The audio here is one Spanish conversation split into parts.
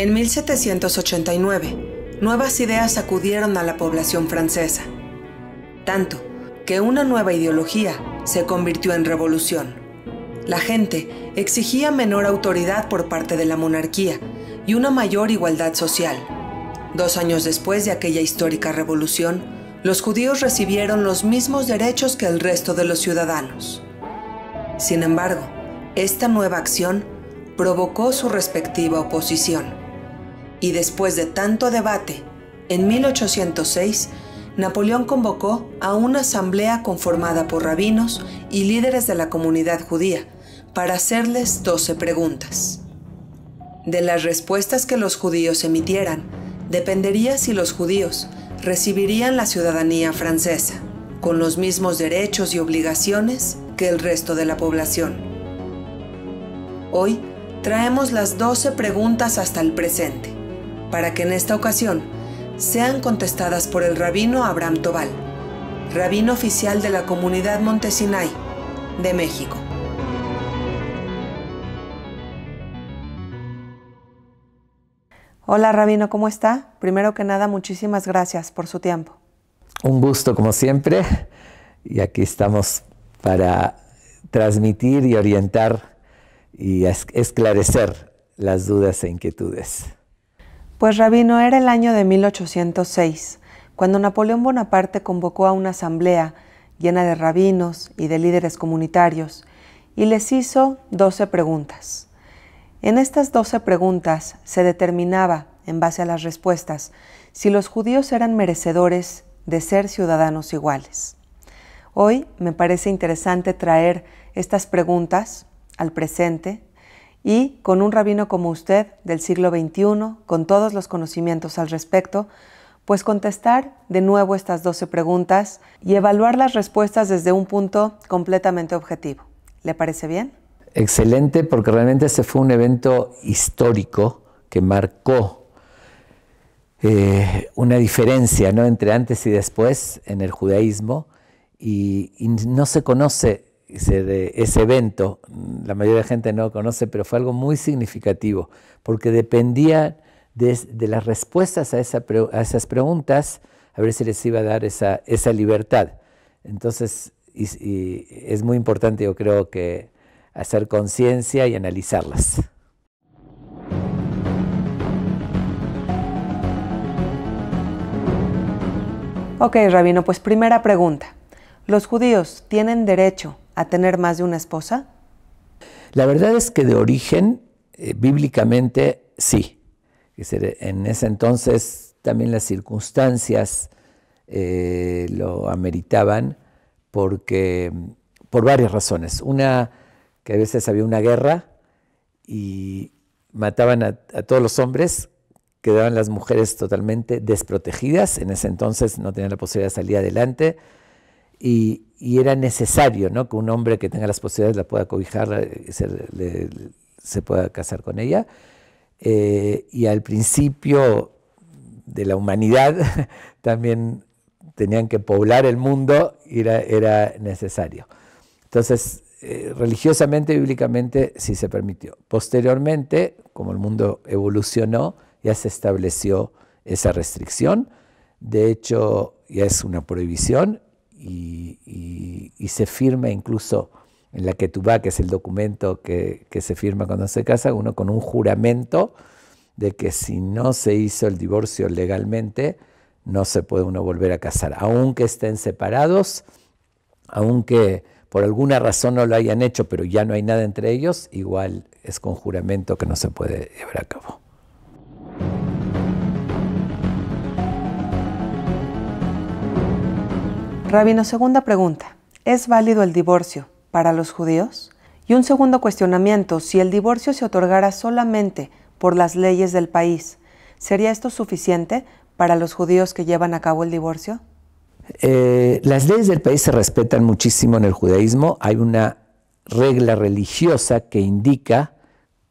En 1789, nuevas ideas acudieron a la población francesa, tanto que una nueva ideología se convirtió en revolución. La gente exigía menor autoridad por parte de la monarquía y una mayor igualdad social. Dos años después de aquella histórica revolución, los judíos recibieron los mismos derechos que el resto de los ciudadanos. Sin embargo, esta nueva acción provocó su respectiva oposición y después de tanto debate, en 1806, Napoleón convocó a una asamblea conformada por rabinos y líderes de la comunidad judía para hacerles 12 preguntas. De las respuestas que los judíos emitieran, dependería si los judíos recibirían la ciudadanía francesa, con los mismos derechos y obligaciones que el resto de la población. Hoy traemos las 12 preguntas hasta el presente para que en esta ocasión sean contestadas por el rabino Abraham Tobal, rabino oficial de la comunidad Montesinay de México. Hola Rabino, ¿cómo está? Primero que nada, muchísimas gracias por su tiempo. Un gusto como siempre y aquí estamos para transmitir y orientar y esclarecer las dudas e inquietudes. Pues Rabino, era el año de 1806, cuando Napoleón Bonaparte convocó a una asamblea llena de rabinos y de líderes comunitarios y les hizo 12 preguntas. En estas 12 preguntas se determinaba, en base a las respuestas, si los judíos eran merecedores de ser ciudadanos iguales. Hoy me parece interesante traer estas preguntas al presente y con un rabino como usted del siglo XXI, con todos los conocimientos al respecto, pues contestar de nuevo estas 12 preguntas y evaluar las respuestas desde un punto completamente objetivo. ¿Le parece bien? Excelente, porque realmente este fue un evento histórico que marcó eh, una diferencia ¿no? entre antes y después en el judaísmo y no se conoce ese evento, la mayoría de la gente no lo conoce, pero fue algo muy significativo, porque dependía de, las respuestas a, esas preguntas, a ver si les iba a dar esa, libertad. Entonces, es muy importante, yo creo que hacer conciencia y analizarlas. Ok, Rabino, pues primera pregunta. ¿Los judíos tienen derecho a tener más de una esposa? La verdad es que de origen, eh, bíblicamente, sí. en ese entonces también las circunstancias eh, lo ameritaban porque por varias razones. Una, que a veces había una guerra y mataban a, todos los hombres, quedaban las mujeres totalmente desprotegidas, en ese entonces no tenían la posibilidad de salir adelante, y, y era necesario que un hombre que tenga las posibilidades la pueda cobijar, eh, se, se pueda casar con ella. Eh, y al principio de la humanidad también tenían que poblar el mundo y era, necesario. Entonces, religiosamente eh, religiosamente, bíblicamente, sí se permitió. Posteriormente, como el mundo evolucionó, ya se estableció esa restricción. De hecho, ya es una prohibición y, se firma incluso en la que Ketubá, que es el documento que se firma cuando se casa, uno con un juramento de que si no se hizo el divorcio legalmente, no se puede uno volver a casar, aunque estén separados, aunque por alguna razón no lo hayan hecho, pero ya no hay nada entre ellos, igual es con juramento que no se puede llevar a cabo. Rabino, segunda pregunta. ¿Es válido el divorcio para los judíos? Y un segundo cuestionamiento, si el divorcio se otorgara solamente por las leyes del país, ¿sería esto suficiente para los judíos que llevan a cabo el divorcio? Eh, las leyes del país se respetan muchísimo en el judaísmo. Hay una regla religiosa que indica,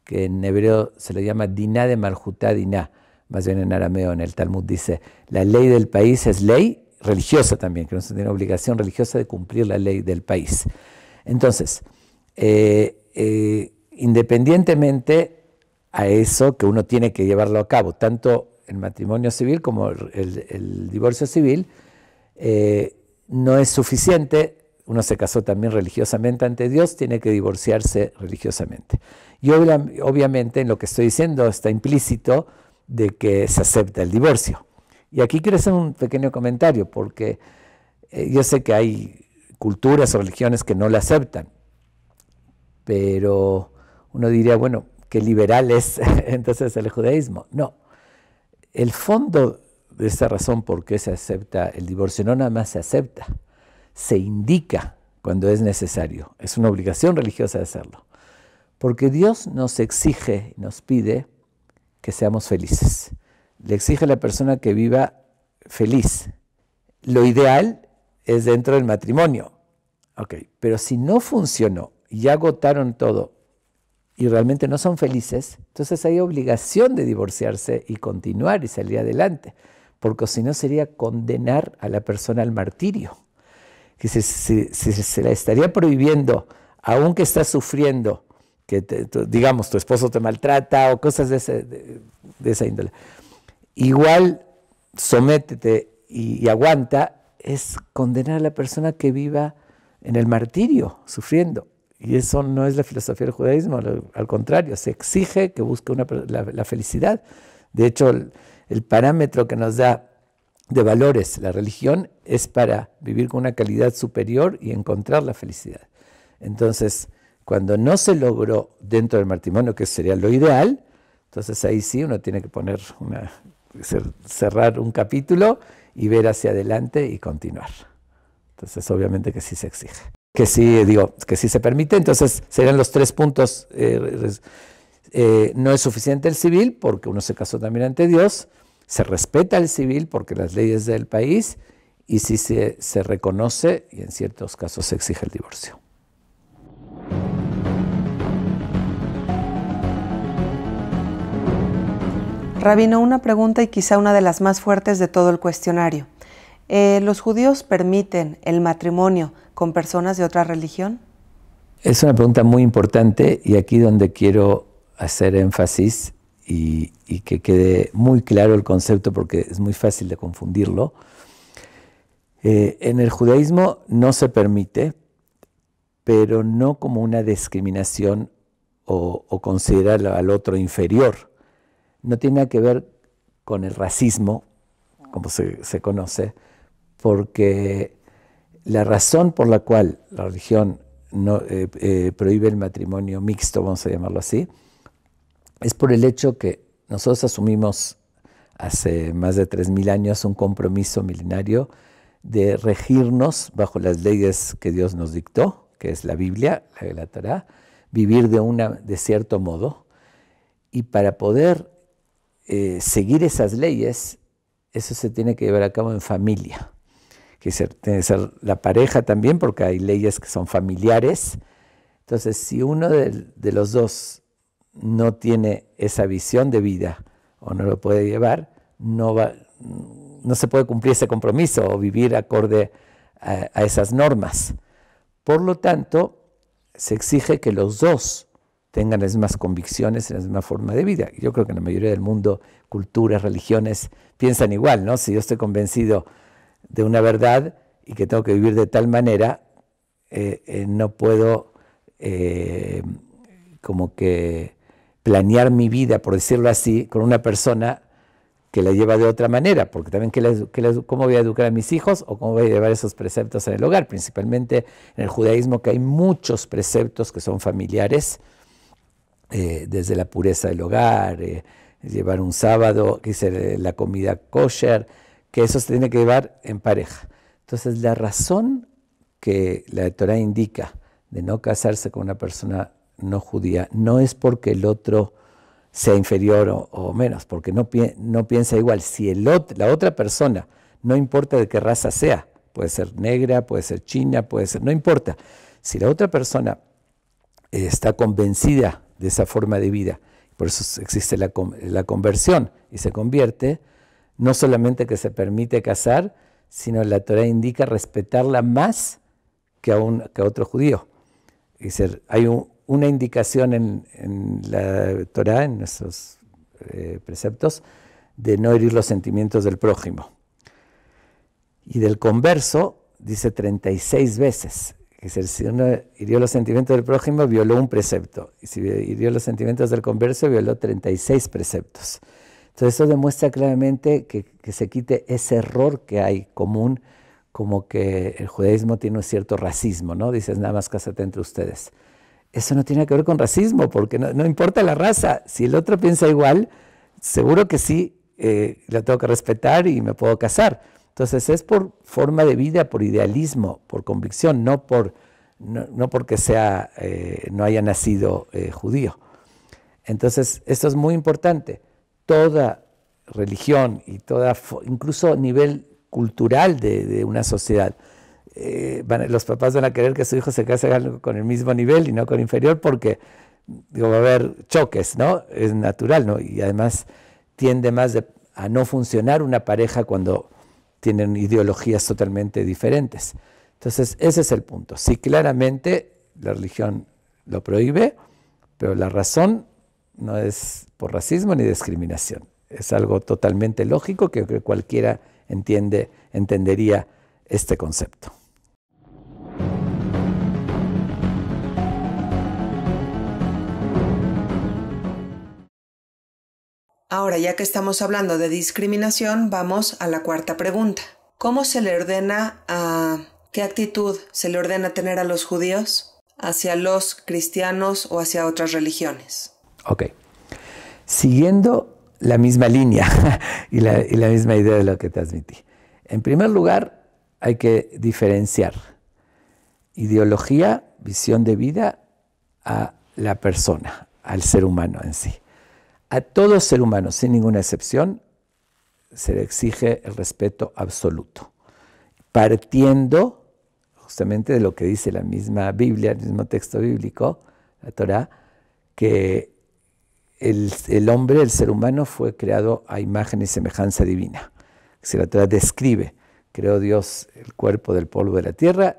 que en hebreo se le llama diná de malhutá diná, más bien en arameo, en el Talmud dice, la ley del país es ley religiosa también, que no se tiene obligación religiosa de cumplir la ley del país. Entonces, eh, eh, independientemente a eso que uno tiene que llevarlo a cabo, tanto el matrimonio civil como el, divorcio civil, eh, no es suficiente. Uno se casó también religiosamente ante Dios, tiene que divorciarse religiosamente. Y obviamente en lo que estoy diciendo está implícito de que se acepta el divorcio. Y aquí quiero hacer un pequeño comentario, porque eh, yo sé que hay culturas o religiones que no la aceptan, pero uno diría, bueno, qué liberal es entonces el judaísmo. No, el fondo de esa razón por qué se acepta el divorcio no nada más se acepta, se indica cuando es necesario, es una obligación religiosa de hacerlo, porque Dios nos exige, nos pide que seamos felices le exige a la persona que viva feliz. Lo ideal es dentro del matrimonio. pero si no funcionó y ya agotaron todo y realmente no son felices, entonces hay obligación de divorciarse y continuar y salir adelante, porque si no sería condenar a la persona al martirio, que se, la estaría prohibiendo, aunque está sufriendo, que digamos tu esposo te maltrata o cosas de esa índole igual sométete y, aguanta, es condenar a la persona que viva en el martirio, sufriendo. Y eso no es la filosofía del judaísmo, al contrario, se exige que busque la, felicidad. De hecho, el, el, parámetro que nos da de valores la religión es para vivir con una calidad superior y encontrar la felicidad. Entonces, cuando no se logró dentro del matrimonio, que sería lo ideal, entonces ahí sí uno tiene que poner una cerrar un capítulo y ver hacia adelante y continuar. Entonces, obviamente que sí se exige. Que sí, digo, que sí se permite. Entonces, serían los tres puntos. Eh, eh, no es suficiente el civil porque uno se casó también ante Dios. Se respeta el civil porque las leyes del país y si se, se reconoce y en ciertos casos se exige el divorcio. Rabino, una pregunta y quizá una de las más fuertes de todo el cuestionario. Eh, ¿Los judíos permiten el matrimonio con personas de otra religión? Es una pregunta muy importante y aquí donde quiero hacer énfasis y, que quede muy claro el concepto porque es muy fácil de confundirlo. Eh, en el judaísmo no se permite, pero no como una discriminación o, o considerar al otro inferior no tiene nada que ver con el racismo, como se, conoce, porque la razón por la cual la religión no, eh, eh, prohíbe el matrimonio mixto, vamos a llamarlo así, es por el hecho que nosotros asumimos hace más de 3.000 años un compromiso milenario de regirnos bajo las leyes que Dios nos dictó, que es la Biblia, la Torá, vivir de, una, de cierto modo, y para poder eh, seguir esas leyes, eso se tiene que llevar a cabo en familia, que tiene que ser la pareja también, porque hay leyes que son familiares. Entonces, si uno de, los dos no tiene esa visión de vida o no lo puede llevar, no, va, no se puede cumplir ese compromiso o vivir acorde a esas normas. Por lo tanto, se exige que los dos tengan las mismas convicciones y la misma forma de vida. Yo creo que en la mayoría del mundo, culturas, religiones piensan igual, ¿no? Si yo estoy convencido de una verdad y que tengo que vivir de tal manera, eh, eh, no puedo eh, como que planear mi vida, por decirlo así, con una persona que la lleva de otra manera, porque también cómo voy a educar a mis hijos o cómo voy a llevar esos preceptos en el hogar, principalmente en el judaísmo que hay muchos preceptos que son familiares, eh, desde la pureza del hogar, eh, llevar un sábado, que eh, la comida kosher, que eso se tiene que llevar en pareja. Entonces, la razón que la Torah indica de no casarse con una persona no judía no es porque el otro sea inferior o, menos, porque no, no, piensa igual. Si el la otra persona, no importa de qué raza sea, puede ser negra, puede ser china, puede ser, no importa. Si la otra persona está convencida de esa forma de vida. Por eso existe la, conversión y se convierte, no solamente que se permite casar, sino la Torah indica respetarla más que a, otro judío. hay una indicación en, la Torah, en nuestros eh, preceptos, de no herir los sentimientos del prójimo. Y del converso dice 36 veces si uno hirió los sentimientos del prójimo, violó un precepto. Y si hirió los sentimientos del converso, violó 36 preceptos. Entonces eso demuestra claramente que, se quite ese error que hay común, como que el judaísmo tiene un cierto racismo, ¿no? Dices, nada más cásate entre ustedes. Eso no tiene que ver con racismo, porque no, importa la raza. Si el otro piensa igual, seguro que sí, eh, tengo que respetar y me puedo casar. Entonces es por forma de vida, por idealismo, por convicción, no, por, no, porque sea, eh, no haya nacido eh, judío. Entonces esto es muy importante. Toda religión y toda, incluso a nivel cultural de, una sociedad, eh, los papás van a querer que su hijo se case con el mismo nivel y no con inferior porque va a haber choques, ¿no? Es natural, ¿no? Y además tiende más a no funcionar una pareja cuando tienen ideologías totalmente diferentes. Entonces, ese es el punto. Sí, claramente la religión lo prohíbe, pero la razón no es por racismo ni discriminación. Es algo totalmente lógico que cualquiera entiende, entendería este concepto. Ahora, ya que estamos hablando de discriminación, vamos a la cuarta pregunta. ¿Cómo se le ordena a... qué actitud se le ordena tener a los judíos hacia los cristianos o hacia otras religiones? Ok. Siguiendo la misma línea y, la, y la misma idea de lo que transmití. En primer lugar, hay que diferenciar ideología, visión de vida a la persona, al ser humano en sí. A todo ser humano, sin ninguna excepción, se le exige el respeto absoluto, partiendo justamente de lo que dice la misma Biblia, el mismo texto bíblico, la Torah, que el, hombre, el ser humano, fue creado a imagen y semejanza divina. Si la Torah describe, creó Dios el cuerpo del polvo de la tierra,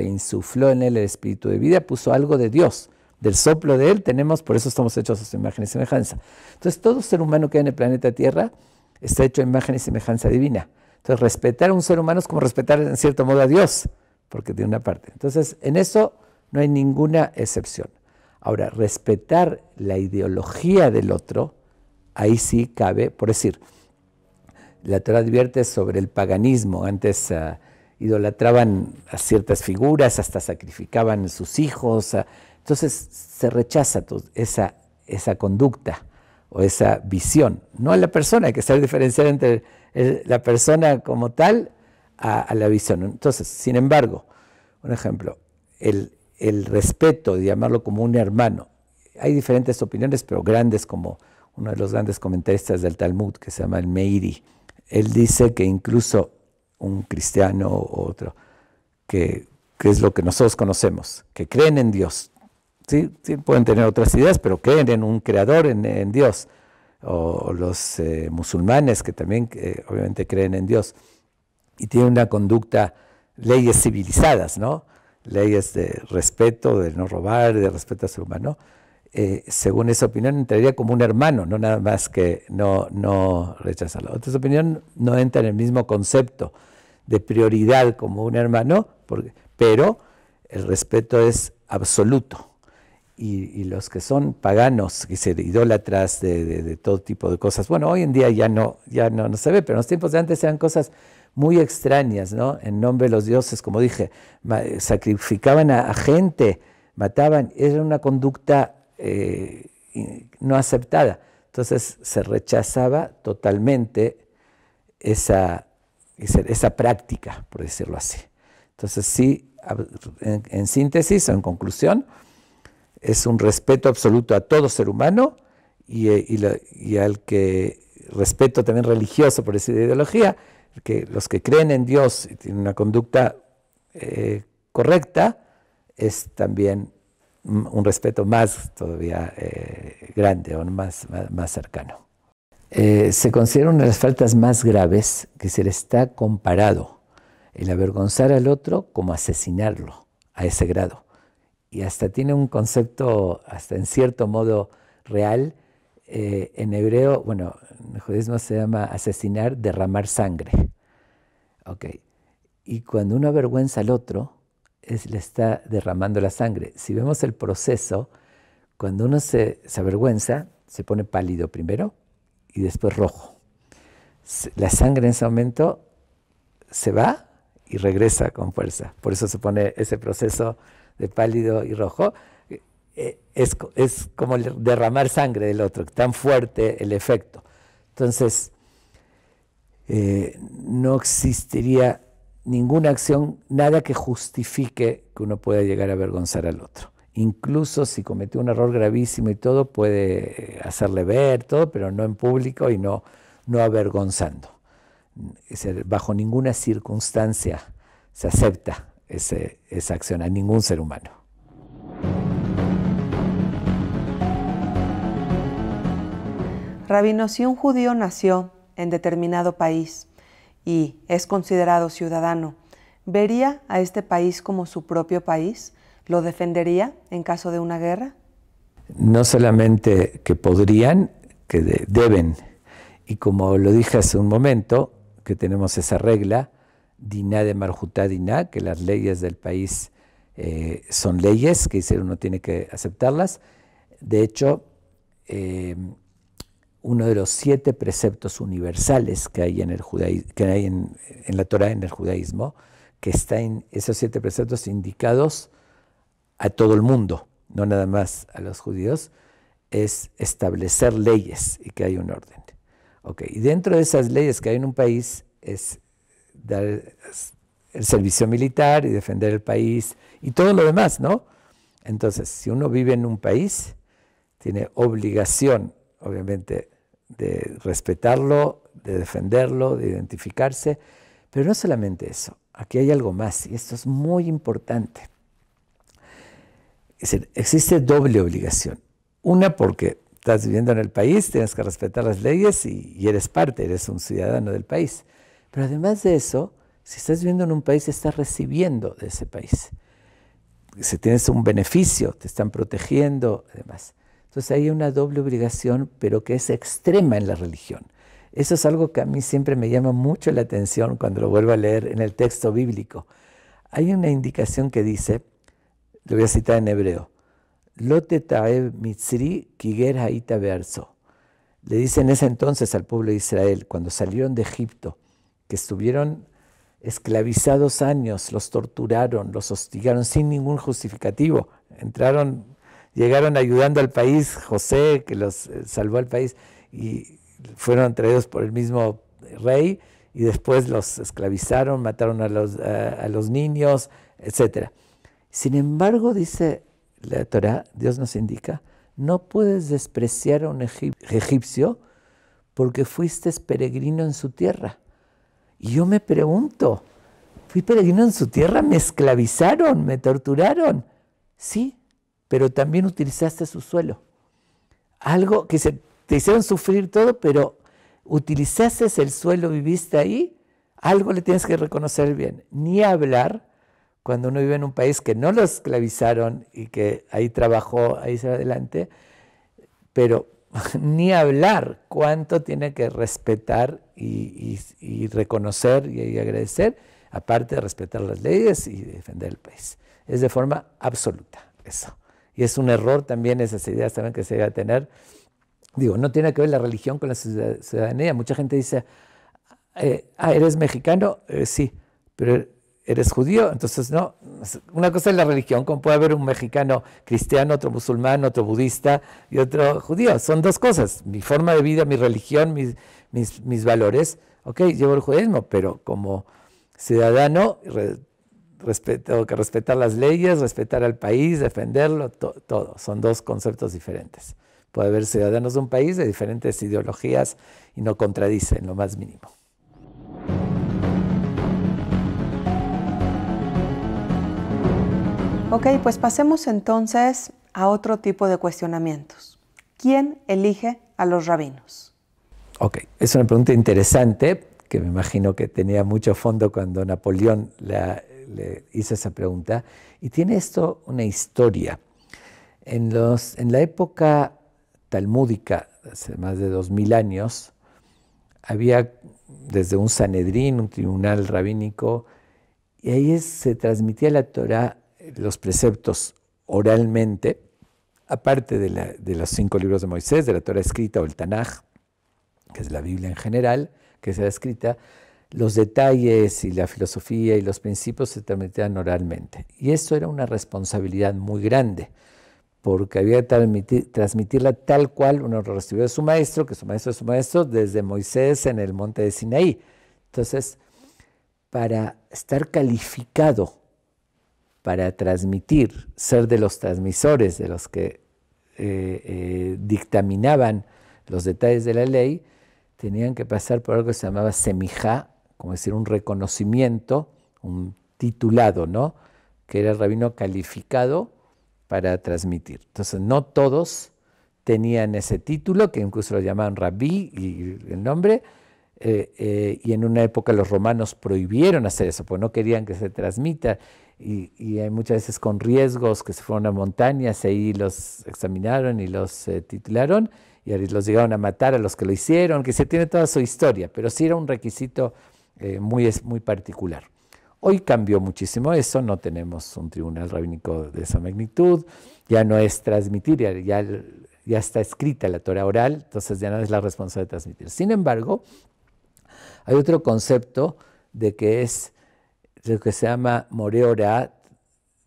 insufló en él el espíritu de vida, puso algo de Dios del soplo de Él tenemos, por eso estamos hechos a su imagen y semejanza. Entonces, todo ser humano que hay en el planeta Tierra está hecho a imagen y semejanza divina. Entonces, respetar a un ser humano es como respetar en cierto modo a Dios, porque tiene una parte. Entonces, en eso no hay ninguna excepción. Ahora, respetar la ideología del otro, ahí sí cabe, por decir, la Torah advierte sobre el paganismo. Antes ah, idolatraban a ciertas figuras, hasta sacrificaban a sus hijos. Ah, entonces se rechaza esa, conducta o esa visión, no a la persona, hay que saber diferenciar entre la persona como tal a, la visión. Entonces, sin embargo, un ejemplo, el, respeto de llamarlo como un hermano, hay diferentes opiniones, pero grandes como uno de los grandes comentaristas del Talmud, que se llama el Meiri. Él dice que incluso un cristiano u otro, que, es lo que nosotros conocemos, que creen en Dios, Sí, pueden tener otras ideas, pero creen en un creador, en, Dios. O, los eh, musulmanes que también eh, obviamente creen en Dios y tienen una conducta, leyes civilizadas, ¿no? Leyes de respeto, de no robar, de respeto a ser humano. Eh, según esa opinión entraría como un hermano, no nada más que no, no rechazarlo. Otra opinión no entra en el mismo concepto de prioridad como un hermano, pero el respeto es absoluto y, los que son paganos, que se idólatras de, todo tipo de cosas. Bueno, hoy en día ya no, ya no, se ve, pero en los tiempos de antes eran cosas muy extrañas, ¿no? En nombre de los dioses, como dije, sacrificaban a, gente, mataban, era una conducta eh, no aceptada. Entonces se rechazaba totalmente esa, práctica, por decirlo así. Entonces sí, en síntesis o en conclusión, es un respeto absoluto a todo ser humano eh, y, al que respeto también religioso, por esa ideología, que los que creen en Dios y tienen una conducta eh, correcta, es también un respeto más todavía eh, grande o más, más, cercano. se considera una de las faltas más graves que se le está comparado el avergonzar al otro como asesinarlo a ese grado y hasta tiene un concepto, hasta en cierto modo real, eh, en hebreo, bueno, en el judaísmo se llama asesinar, derramar sangre. Y cuando uno avergüenza al otro, es, le está derramando la sangre. Si vemos el proceso, cuando uno se, se avergüenza, se pone pálido primero y después rojo. La sangre en ese momento se va y regresa con fuerza. Por eso se pone ese proceso de pálido y rojo, eh, es, como derramar sangre del otro, tan fuerte el efecto. Entonces, eh, no existiría ninguna acción, nada que justifique que uno pueda llegar a avergonzar al otro. Incluso si cometió un error gravísimo y todo, puede hacerle ver todo, pero no en público y no, no avergonzando. bajo ninguna circunstancia se acepta esa acción a ningún ser humano. Rabino, si un judío nació en determinado país y es considerado ciudadano, ¿vería a este país como su propio país? ¿Lo defendería en caso de una guerra? No solamente que podrían, que deben. Y como lo dije hace un momento, que tenemos esa regla, diná de marjutá diná, que las leyes del país eh, son leyes, que uno tiene que aceptarlas. De hecho, eh, uno de los siete preceptos universales que hay en, el que en, la Torah, en el judaísmo, que está en esos siete preceptos indicados a todo el mundo, no nada más a los judíos, es establecer leyes y que hay un orden. Okay. Y dentro de esas leyes que hay en un país es dar el servicio militar y defender el país y todo lo demás, ¿no? Entonces, si uno vive en un país, tiene obligación, obviamente, de respetarlo, de defenderlo, de identificarse, pero no solamente eso, aquí hay algo más y esto es muy importante. existe doble obligación. Una porque estás viviendo en el país, tienes que respetar las leyes y eres parte, eres un ciudadano del país. Pero además de eso, si estás viviendo en un país, estás recibiendo de ese país. Si tienes un beneficio, te están protegiendo, además. Entonces hay una doble obligación, pero que es extrema en la religión. Eso es algo que a mí siempre me llama mucho la atención cuando lo vuelvo a leer en el texto bíblico. Hay una indicación que dice, lo voy a citar en hebreo, Lote Taeb Mitzri Kiger Haita Verso. Le dice en ese entonces al pueblo de Israel, cuando salieron de Egipto, que estuvieron esclavizados años, los torturaron, los hostigaron sin ningún justificativo. Entraron, llegaron ayudando al país, José, que los eh, salvó al país, y fueron traídos por el mismo rey, y después los esclavizaron, mataron a los, a, los niños, etc. Sin embargo, dice la Torah, Dios nos indica, no puedes despreciar a un egipcio porque fuiste peregrino en su tierra. Y yo me pregunto, fui peregrino en su tierra, me esclavizaron, me torturaron. Sí, pero también utilizaste su suelo. Algo que se, te hicieron sufrir todo, pero utilizaste el suelo, viviste ahí, algo le tienes que reconocer bien. Ni hablar cuando uno vive en un país que no lo esclavizaron y que ahí trabajó, ahí se adelante, pero ni hablar cuánto tiene que respetar y, reconocer y, agradecer, aparte de respetar las leyes y defender el país. Es de forma absoluta eso. Y es un error también esas ideas también que se a tener. Digo, no tiene que ver la religión con la ciudadanía. Mucha gente dice, eh, ah, ¿eres mexicano? Eh, sí, pero eres judío, entonces no, una cosa es la religión, como puede haber un mexicano cristiano, otro musulmán, otro budista y otro judío, son dos cosas, mi forma de vida, mi religión, mis, mis, valores, ok, llevo el judaísmo, pero como ciudadano, tengo que respetar las leyes, respetar al país, defenderlo, todo, son dos conceptos diferentes. Puede haber ciudadanos de un país de diferentes ideologías y no contradicen lo más mínimo. Ok, pues pasemos entonces a otro tipo de cuestionamientos. ¿Quién elige a los rabinos? Ok, es una pregunta interesante que me imagino que tenía mucho fondo cuando Napoleón le hizo esa pregunta. Y tiene esto una historia. En, los, en la época talmúdica, hace más de 2000 años, había desde un Sanedrín, un tribunal rabínico, y ahí se transmitía la Torah los preceptos oralmente, aparte de, los cinco libros de Moisés, de la Torah escrita o el Tanaj, que es la Biblia en general, que ha escrita, los detalles y la filosofía y los principios se transmitían oralmente. Y eso era una responsabilidad muy grande, porque había que transmitirla tal cual uno lo recibió de su maestro, que su maestro es su maestro, desde Moisés en el monte de Sinaí. Entonces, para estar calificado para transmitir, ser de los transmisores, de los que eh, eh, dictaminaban los detalles de la ley, tenían que pasar por algo que se llamaba semijá, como decir, un reconocimiento, un titulado, ¿no? Que era el rabino calificado para transmitir. Entonces, no todos tenían ese título, que incluso lo llamaban rabí y el nombre, eh, y en una época los romanos prohibieron hacer eso, porque no querían que se transmita, y, hay muchas veces con riesgos que se fueron a montañas, ahí los examinaron y los eh, titularon y los llegaron a matar a los que lo hicieron, que se tiene toda su historia, pero sí era un requisito eh, muy, muy particular. Hoy cambió muchísimo eso, no tenemos un tribunal rabínico de esa magnitud, ya no es transmitir, ya, ya está escrita la Torah oral, entonces ya no es la responsabilidad de transmitir. Sin embargo, hay otro concepto de que es lo que se llama Moreora,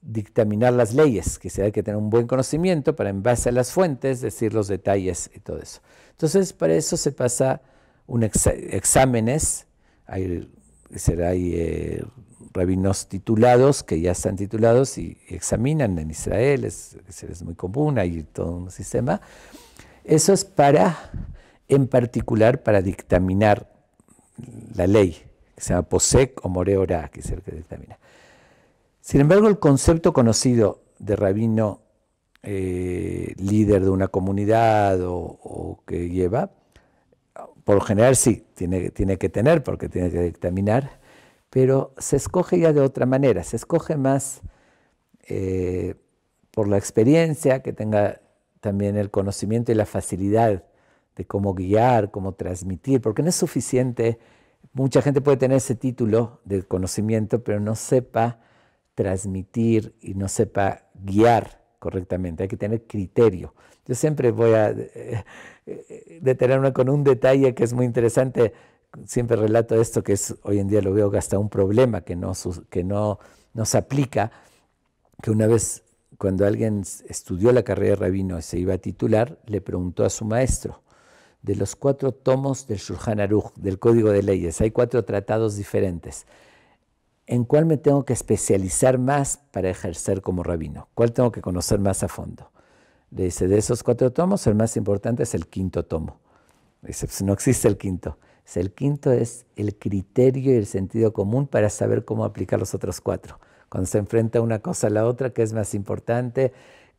dictaminar las leyes, que se hay que tener un buen conocimiento para en base a las fuentes decir los detalles y todo eso. Entonces, para eso se pasa un exámenes, hay, hay eh, rabinos titulados que ya están titulados y, examinan en Israel, es, muy común, hay todo un sistema. Eso es para, en particular, para dictaminar la ley se llama POSEC o Ora, que es el que determina. Sin embargo, el concepto conocido de rabino eh, líder de una comunidad o, que lleva, por general sí, tiene, que tener porque tiene que dictaminar, pero se escoge ya de otra manera, se escoge más eh, por la experiencia, que tenga también el conocimiento y la facilidad de cómo guiar, cómo transmitir, porque no es suficiente Mucha gente puede tener ese título de conocimiento, pero no sepa transmitir y no sepa guiar correctamente. Hay que tener criterio. Yo siempre voy a eh, eh, detenerme con un detalle que es muy interesante. Siempre relato esto que es hoy en día lo veo hasta un problema que no, que no, no se aplica, que una vez cuando alguien estudió la carrera de rabino y se iba a titular, le preguntó a su maestro, de los cuatro tomos del Shulchan Aruch, del Código de Leyes. Hay cuatro tratados diferentes. ¿En cuál me tengo que especializar más para ejercer como rabino? ¿Cuál tengo que conocer más a fondo? Le dice, de esos cuatro tomos, el más importante es el quinto tomo. Le dice, pues no existe el quinto. el quinto es el criterio y el sentido común para saber cómo aplicar los otros cuatro. Cuando se enfrenta una cosa a la otra, ¿qué es más importante?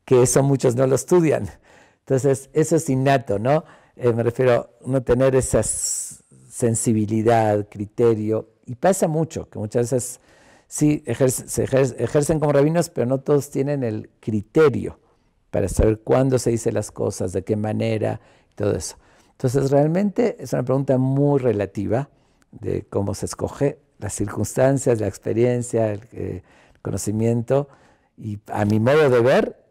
Que eso muchos no lo estudian. Entonces, eso es innato, ¿no? Eh, me refiero, a no tener esa sensibilidad, criterio, y pasa mucho, que muchas veces sí ejercen, se ejercen, como rabinos, pero no todos tienen el criterio para saber cuándo se dicen las cosas, de qué manera, todo eso. Entonces, realmente es una pregunta muy relativa de cómo se escoge las circunstancias, la experiencia, el eh, conocimiento, y a mi modo de ver,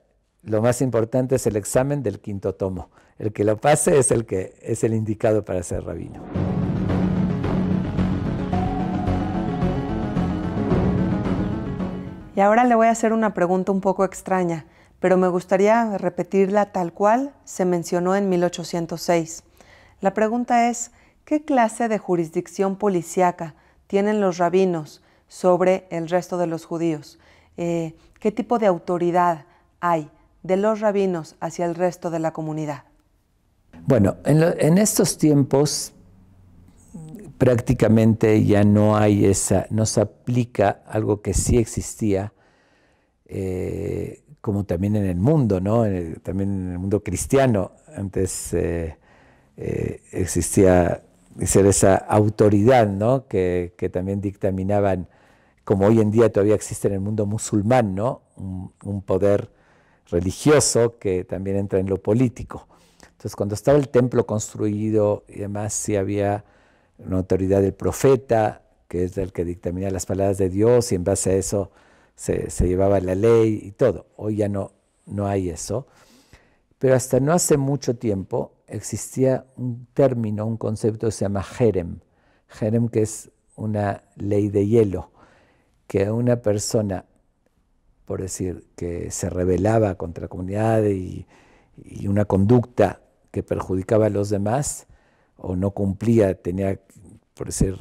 lo más importante es el examen del quinto tomo. El que lo pase es el que es el indicado para ser rabino. Y ahora le voy a hacer una pregunta un poco extraña, pero me gustaría repetirla tal cual se mencionó en 1806. La pregunta es, ¿qué clase de jurisdicción policíaca tienen los rabinos sobre el resto de los judíos? Eh, ¿Qué tipo de autoridad hay? de los rabinos hacia el resto de la comunidad? Bueno, en, estos tiempos prácticamente ya no hay esa, no se aplica algo que sí existía, eh, como también en el mundo, ¿no? también en el mundo cristiano. Antes eh, eh, existía ser esa autoridad ¿no? que, también dictaminaban, como hoy en día todavía existe en el mundo musulmán, ¿no? un poder religioso que también entra en lo político. Entonces, cuando estaba el templo construido y demás, sí había una autoridad del profeta, que es el que dictamina las palabras de Dios, y en base a eso se, llevaba la ley y todo. Hoy ya no, no hay eso. Pero hasta no hace mucho tiempo existía un término, un concepto que se llama jerem. Jerem que es una ley de hielo, que una persona por decir, que se rebelaba contra la comunidad y, una conducta que perjudicaba a los demás o no cumplía, tenía, por decir,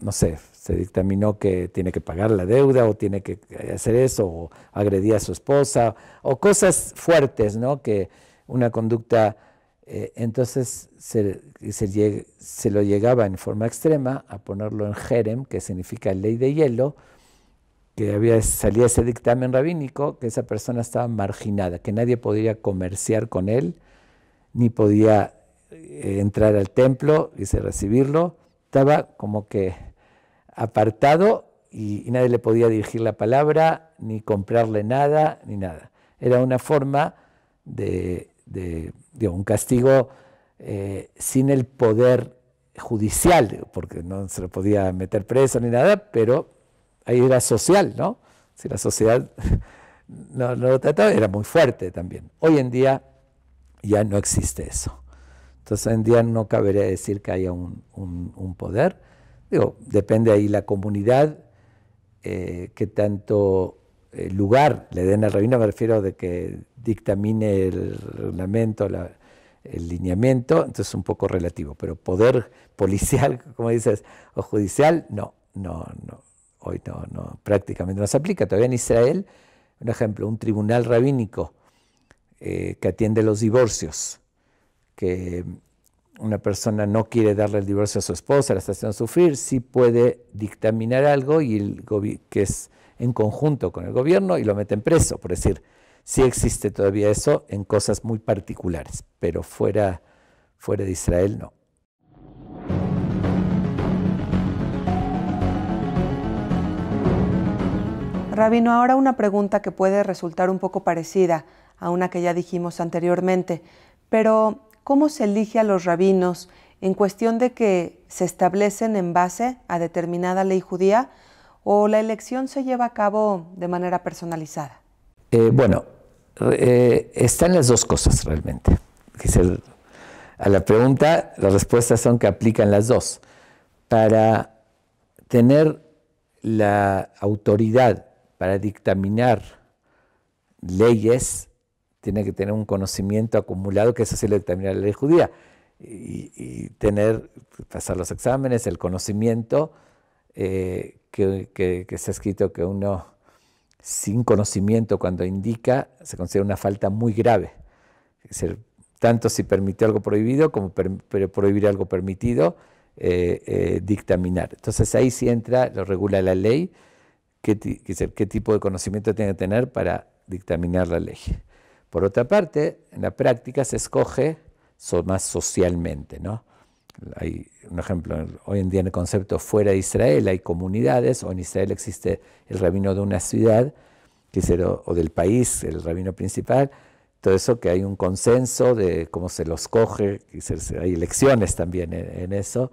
no sé, se dictaminó que tiene que pagar la deuda o tiene que hacer eso o agredía a su esposa o cosas fuertes, ¿no? Que una conducta, eh, entonces se, se, lo llegaba en forma extrema a ponerlo en jerem, que significa ley de hielo, que había, salía ese dictamen rabínico, que esa persona estaba marginada, que nadie podía comerciar con él, ni podía eh, entrar al templo y recibirlo, estaba como que apartado y, nadie le podía dirigir la palabra, ni comprarle nada, ni nada. Era una forma de, un castigo eh, sin el poder judicial, porque no se lo podía meter preso ni nada, pero ahí era social, ¿no? Si la sociedad no, lo trataba, era muy fuerte también. Hoy en día ya no existe eso. Entonces hoy en día no cabería decir que haya un, poder. Digo, depende ahí la comunidad, eh, que tanto eh, lugar le den al reino, me refiero de que dictamine el reglamento, el lineamiento, entonces un poco relativo, pero poder policial, como dices, o judicial, no, no, no, hoy no, prácticamente no se aplica. Todavía en Israel, un ejemplo, un tribunal rabínico eh, que atiende los divorcios, que una persona no quiere darle el divorcio a su esposa, la está haciendo sufrir, sí puede dictaminar algo y que es en conjunto con el gobierno y lo meten preso, por decir, sí existe todavía eso en cosas muy particulares, pero fuera, fuera de Israel no. Rabino, ahora una pregunta que puede resultar un poco parecida a una que ya dijimos anteriormente, pero ¿cómo se elige a los rabinos en cuestión de que se establecen en base a determinada ley judía o la elección se lleva a cabo de manera personalizada? Eh, bueno, eh, están las dos cosas realmente. A la pregunta, las respuestas son que aplican las dos. Para tener la autoridad para dictaminar leyes tiene que tener un conocimiento acumulado, que eso sí lo dictamina la ley judía, y, tener, pasar los exámenes, el conocimiento eh, que, se ha escrito que uno sin conocimiento cuando indica se considera una falta muy grave. Es tanto si permitió algo prohibido como prohibir algo permitido, eh, eh, dictaminar. Entonces ahí sí entra, lo regula la ley qué, qué tipo de conocimiento tiene que tener para dictaminar la ley. Por otra parte, en la práctica se escoge más socialmente, ¿no? Hay un ejemplo, hoy en día en el concepto fuera de Israel hay comunidades, o en Israel existe el rabino de una ciudad, que o del país, el rabino principal, todo eso que hay un consenso de cómo se los coge, hay elecciones también en eso,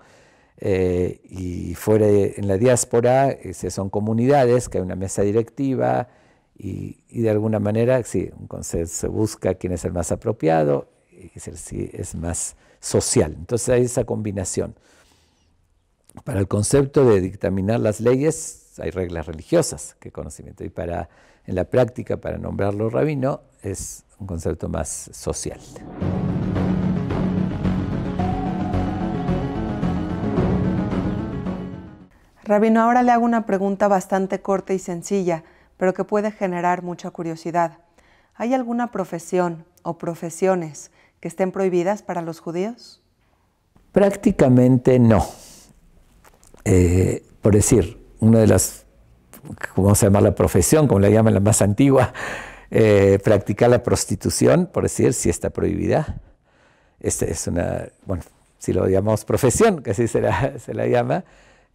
eh, y fuera en la diáspora eh, se son comunidades, que hay una mesa directiva y, de alguna manera, sí, un se busca quién es el más apropiado, y si es más social. Entonces hay esa combinación. Para el concepto de dictaminar las leyes hay reglas religiosas, que conocimiento, y para en la práctica para nombrarlo rabino es un concepto más social. Rabino, ahora le hago una pregunta bastante corta y sencilla, pero que puede generar mucha curiosidad. ¿Hay alguna profesión o profesiones que estén prohibidas para los judíos? Prácticamente no. Eh, por decir, una de las, ¿cómo se llama la profesión? Como la llaman la más antigua, Practica eh, practicar la prostitución, por decir, si está prohibida. Esta es una, bueno, si lo llamamos profesión, que así se la, se la llama,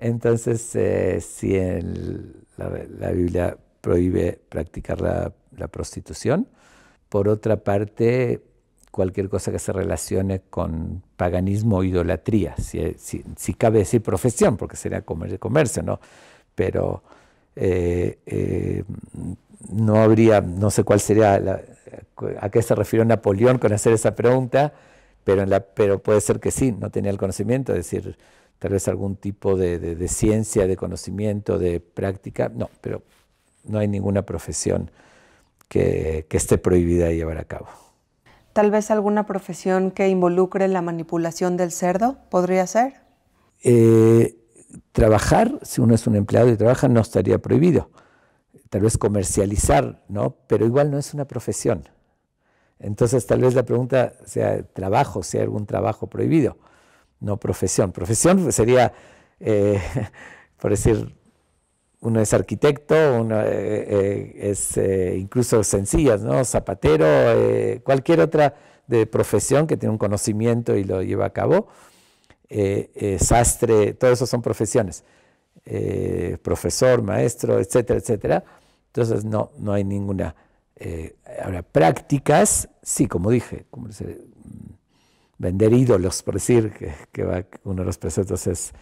entonces, eh, si la, Biblia prohíbe practicar la, prostitución, por otra parte, cualquier cosa que se relacione con paganismo o idolatría, si, cabe decir profesión, porque sería comer, comercio, ¿no? Pero eh, eh, no habría, no sé cuál sería, a qué se refirió Napoleón con hacer esa pregunta, pero, la, pero puede ser que sí, no tenía el conocimiento, es decir, tal vez algún tipo de, ciencia, de conocimiento, de práctica. No, pero no hay ninguna profesión que, esté prohibida de llevar a cabo. Tal vez alguna profesión que involucre la manipulación del cerdo, podría ser. Eh, trabajar, si uno es un empleado y trabaja, no estaría prohibido. Tal vez comercializar, ¿no? Pero igual no es una profesión. Entonces, tal vez la pregunta sea trabajo, si hay algún trabajo prohibido no profesión. Profesión sería, eh, por decir, uno es arquitecto, uno eh, eh, es incluso sencillas, ¿no? zapatero, cualquier otra de profesión que tiene un conocimiento y lo lleva a cabo, sastre, todo eso son profesiones. profesor, maestro, etcétera, etcétera. Entonces no, no hay ninguna. ahora, prácticas, sí, como dije, como se, vender ídolos, por decir que, uno de los preceptos es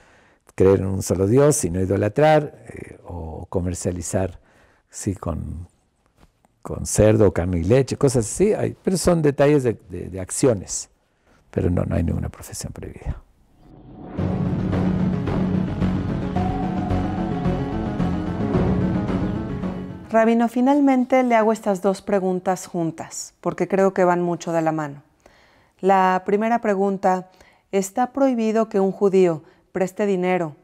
creer en un solo Dios y no idolatrar, eh, o comercializar sí, con, con cerdo, carne y leche, cosas así, pero son detalles de, de acciones, pero no, no hay ninguna profesión prohibida. Rabino, finalmente le hago estas dos preguntas juntas, porque creo que van mucho de la mano. La primera pregunta, ¿está prohibido que un judío preste dinero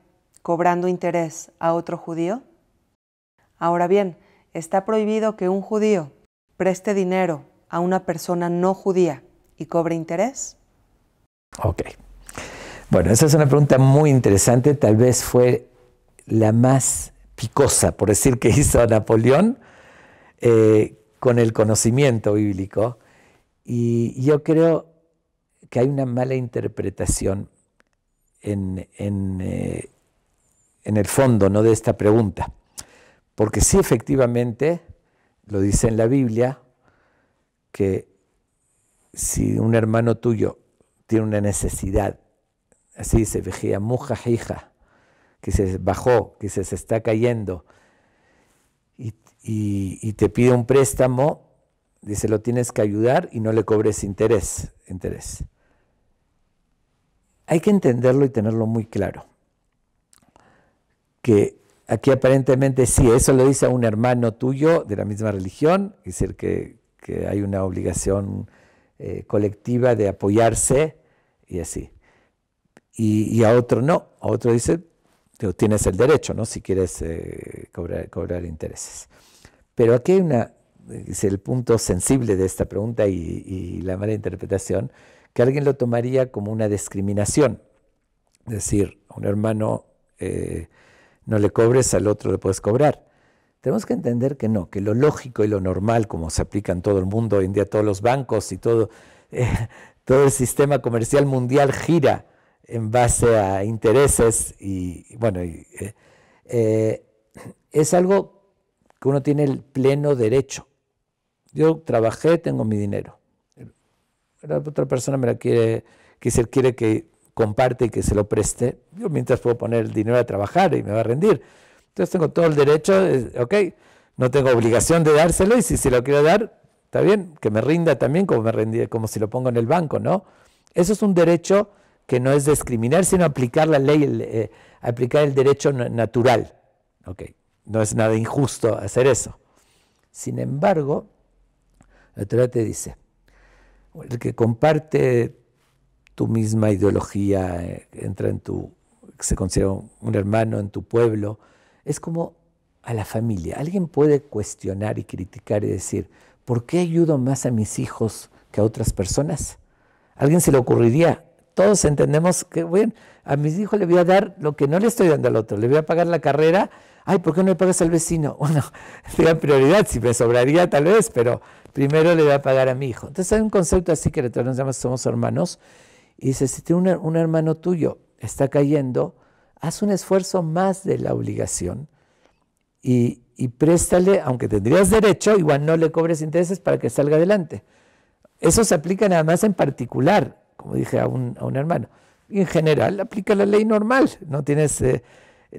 cobrando interés a otro judío? Ahora bien, está prohibido que un judío preste dinero a una persona no judía y cobre interés? Ok. Bueno, esa es una pregunta muy interesante, tal vez fue la más picosa, por decir, que hizo Napoleón eh, con el conocimiento bíblico. Y yo creo que hay una mala interpretación eh, en, el fondo ¿no? de esta pregunta. Porque sí, efectivamente, lo dice en la Biblia, que si un hermano tuyo tiene una necesidad, así dice, vejía muja hija, que se bajó, que se está cayendo, y, y, te pide un préstamo, dice, lo tienes que ayudar y no le cobres interés. interés hay que entenderlo y tenerlo muy claro. Que aquí aparentemente sí, eso lo dice un hermano tuyo de la misma religión, es decir, que, hay una obligación eh, colectiva de apoyarse y así. Y, a otro no, a otro dice, tienes el derecho, ¿no? Si quieres eh, cobrar, intereses. Pero aquí hay una, es el punto sensible de esta pregunta y la mala interpretación, que alguien lo tomaría como una discriminación. Es decir, a un hermano eh, no le cobres, al otro le puedes cobrar. Tenemos que entender que no, que lo lógico y lo normal, como se aplica en todo el mundo, hoy en día todos los bancos y todo, eh, todo el sistema comercial mundial gira en base a intereses y, bueno, eh, es algo que uno tiene el pleno derecho. Yo trabajé, tengo mi dinero otra persona me la quiere, que quiere que comparte y que se lo preste, yo mientras puedo poner el dinero a trabajar y me va a rendir. Entonces tengo todo el derecho, ok, no tengo obligación de dárselo y si se lo quiero dar, está bien, que me rinda también como, me como si lo pongo en el banco, ¿no? Eso es un derecho que no es discriminar, sino aplicar la ley, eh, aplicar el derecho natural. Ok, no es nada injusto hacer eso. Sin embargo, la Torah te dice, el que comparte tu misma ideología, eh, entra en tu, se considera un hermano en tu pueblo, es como a la familia. Alguien puede cuestionar y criticar y decir, ¿por qué ayudo más a mis hijos que a otras personas? alguien se le ocurriría, todos entendemos que, bueno, a mis hijos le voy a dar lo que no le estoy dando al otro, le voy a pagar la carrera, ay, ¿por qué no le pagas al vecino? Bueno, sería prioridad, si me sobraría tal vez, pero primero le va a pagar a mi hijo. Entonces hay un concepto así que nosotros nos llamamos, somos hermanos, y dice, si tiene un, hermano tuyo está cayendo, haz un esfuerzo más de la obligación y, préstale, aunque tendrías derecho, igual no le cobres intereses para que salga adelante. Eso se aplica nada más en particular, como dije, a un, hermano. Y en general aplica la ley normal, no tienes... Eh,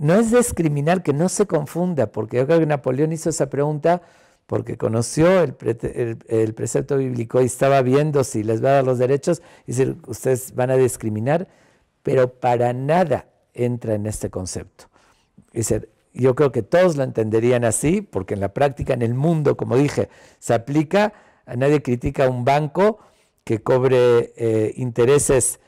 no es discriminar, que no se confunda, porque yo creo que Napoleón hizo esa pregunta porque conoció el, precepto bíblico y estaba viendo si les va a dar los derechos, y decir, ustedes van a discriminar, pero para nada entra en este concepto. Y yo creo que todos lo entenderían así, porque en la práctica, en el mundo, como dije, se aplica, a nadie critica a un banco que cobre eh, intereses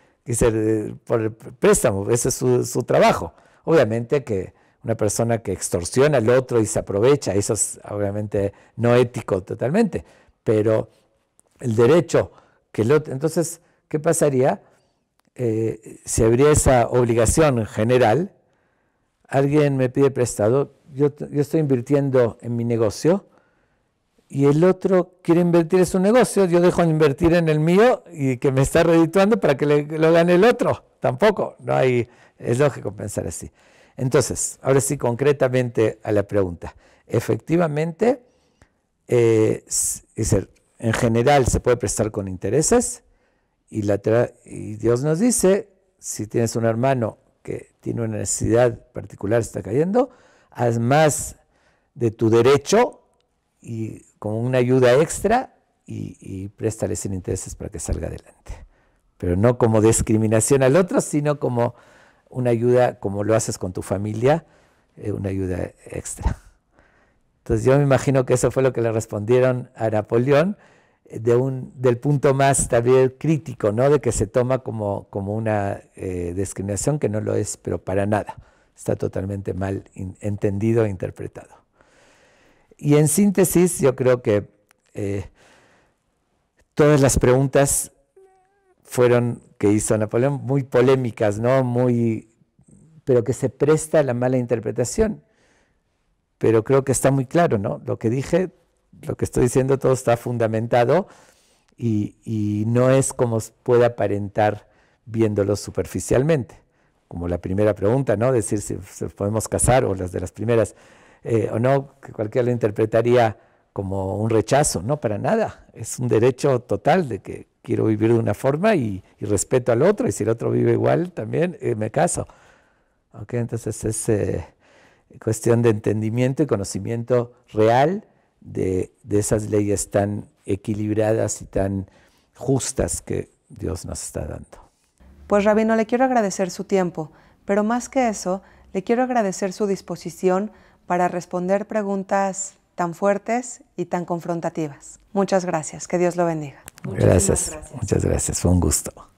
por préstamo, ese es su, su trabajo. Obviamente que una persona que extorsiona al otro y se aprovecha, eso es obviamente no ético totalmente, pero el derecho que el otro, entonces, ¿qué pasaría? Eh, si habría esa obligación general, alguien me pide prestado, yo, estoy invirtiendo en mi negocio, y el otro quiere invertir en su negocio, yo dejo de invertir en el mío y que me está redituando para que lo gane el otro. Tampoco, no hay, es lógico pensar así. Entonces, ahora sí, concretamente a la pregunta. Efectivamente, eh, en general se puede prestar con intereses y, Dios nos dice, si tienes un hermano que tiene una necesidad particular, está cayendo, haz más de tu derecho y con una ayuda extra y, y préstale intereses para que salga adelante. Pero no como discriminación al otro, sino como una ayuda como lo haces con tu familia, eh, una ayuda extra. Entonces yo me imagino que eso fue lo que le respondieron a Napoleón eh, de un, del punto más también crítico, ¿no? de que se toma como, como una eh, discriminación que no lo es, pero para nada. Está totalmente mal entendido e interpretado. Y en síntesis, yo creo que todas las preguntas fueron que hizo Napoleón, muy polémicas, ¿no? Muy, pero que se presta a la mala interpretación. Pero creo que está muy claro, ¿no? Lo que dije, lo que estoy diciendo, todo está fundamentado y, y no es como puede aparentar viéndolo superficialmente. Como la primera pregunta, ¿no? Decir si podemos casar o las de las primeras, eh, o no, que cualquiera lo interpretaría como un rechazo, no, para nada. Es un derecho total de que quiero vivir de una forma y, respeto al otro, y si el otro vive igual, también eh, me caso. ¿Okay? Entonces es eh, cuestión de entendimiento y conocimiento real de, de esas leyes tan equilibradas y tan justas que Dios nos está dando. Pues Rabino, le quiero agradecer su tiempo, pero más que eso, le quiero agradecer su disposición para responder preguntas tan fuertes y tan confrontativas. Muchas gracias. Que Dios lo bendiga gracias. Muchas gracias. Fue un gusto.